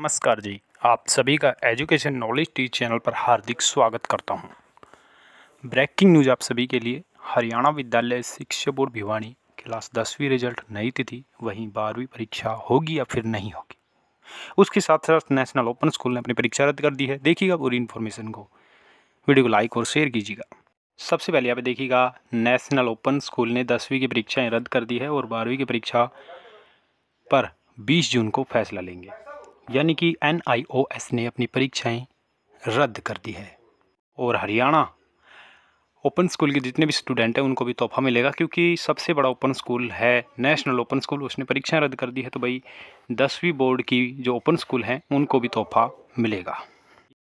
नमस्कार जी आप सभी का एजुकेशन नॉलेज टी चैनल पर हार्दिक स्वागत करता हूं। ब्रेकिंग न्यूज आप सभी के लिए हरियाणा विद्यालय शिक्षा बोर्ड भिवानी क्लास दसवीं रिजल्ट नई तिथि वहीं बारहवीं परीक्षा होगी या फिर नहीं होगी उसके साथ साथ नेशनल ओपन स्कूल ने अपनी परीक्षा रद्द कर दी है देखिएगा पूरी इन्फॉर्मेशन को वीडियो को लाइक और शेयर कीजिएगा सबसे पहले आप देखिएगा नेशनल ओपन स्कूल ने दसवीं की परीक्षाएँ रद्द कर दी है और बारहवीं की परीक्षा पर बीस जून को फैसला लेंगे यानी कि एन ने अपनी परीक्षाएं रद्द कर दी है और हरियाणा ओपन स्कूल के जितने भी स्टूडेंट हैं उनको भी तोहफा मिलेगा क्योंकि सबसे बड़ा ओपन स्कूल है नेशनल ओपन स्कूल उसने परीक्षाएं रद्द कर दी है तो भाई दसवीं बोर्ड की जो ओपन स्कूल हैं उनको भी तोहफा मिलेगा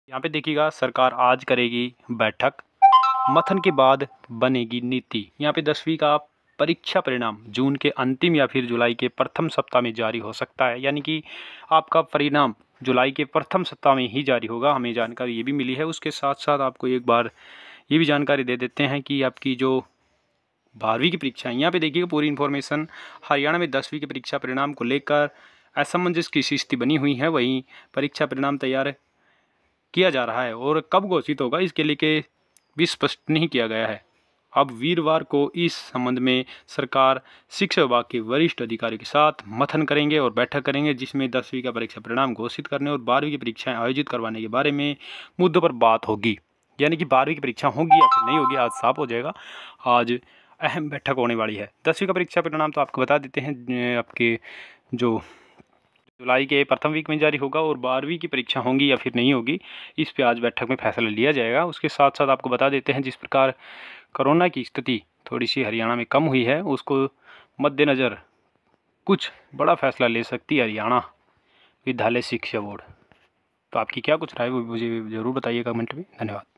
यहाँ पे देखिएगा सरकार आज करेगी बैठक मथन के बाद बनेगी नीति यहाँ पे दसवीं का परीक्षा परिणाम जून के अंतिम या फिर जुलाई के प्रथम सप्ताह में जारी हो सकता है यानी कि आपका परिणाम जुलाई के प्रथम सप्ताह में ही जारी होगा हमें जानकारी ये भी मिली है उसके साथ साथ आपको एक बार ये भी जानकारी दे देते हैं कि आपकी जो बारहवीं की परीक्षा है यहाँ पर देखिएगा पूरी इन्फॉर्मेशन हरियाणा में दसवीं के परीक्षा परिणाम को लेकर असमंजस की स्थिति बनी हुई है वहीं परीक्षा परिणाम तैयार किया जा रहा है और कब घोषित होगा इसके लिए के भी स्पष्ट नहीं किया गया है अब वीरवार को इस संबंध में सरकार शिक्षा विभाग के वरिष्ठ अधिकारी के साथ मथन करेंगे और बैठक करेंगे जिसमें दसवीं का परीक्षा परिणाम घोषित करने और बारहवीं की परीक्षाएं आयोजित करवाने के बारे में मुद्दों पर बात होगी यानी कि बारहवीं की परीक्षा होगी या फिर नहीं होगी आज साफ हो जाएगा आज अहम बैठक होने वाली है दसवीं का परीक्षा परिणाम तो आपको बता देते हैं आपके जो जुलाई के प्रथम वीक में जारी होगा और बारहवीं की परीक्षा होंगी या फिर नहीं होगी इस पर आज बैठक में फैसला लिया जाएगा उसके साथ साथ आपको बता देते हैं जिस प्रकार कोरोना की स्थिति थोड़ी सी हरियाणा में कम हुई है उसको मद्देनज़र कुछ बड़ा फैसला ले सकती है हरियाणा विद्यालय शिक्षा बोर्ड तो आपकी क्या कुछ राय वो मुझे ज़रूर बताइए कमेंट में धन्यवाद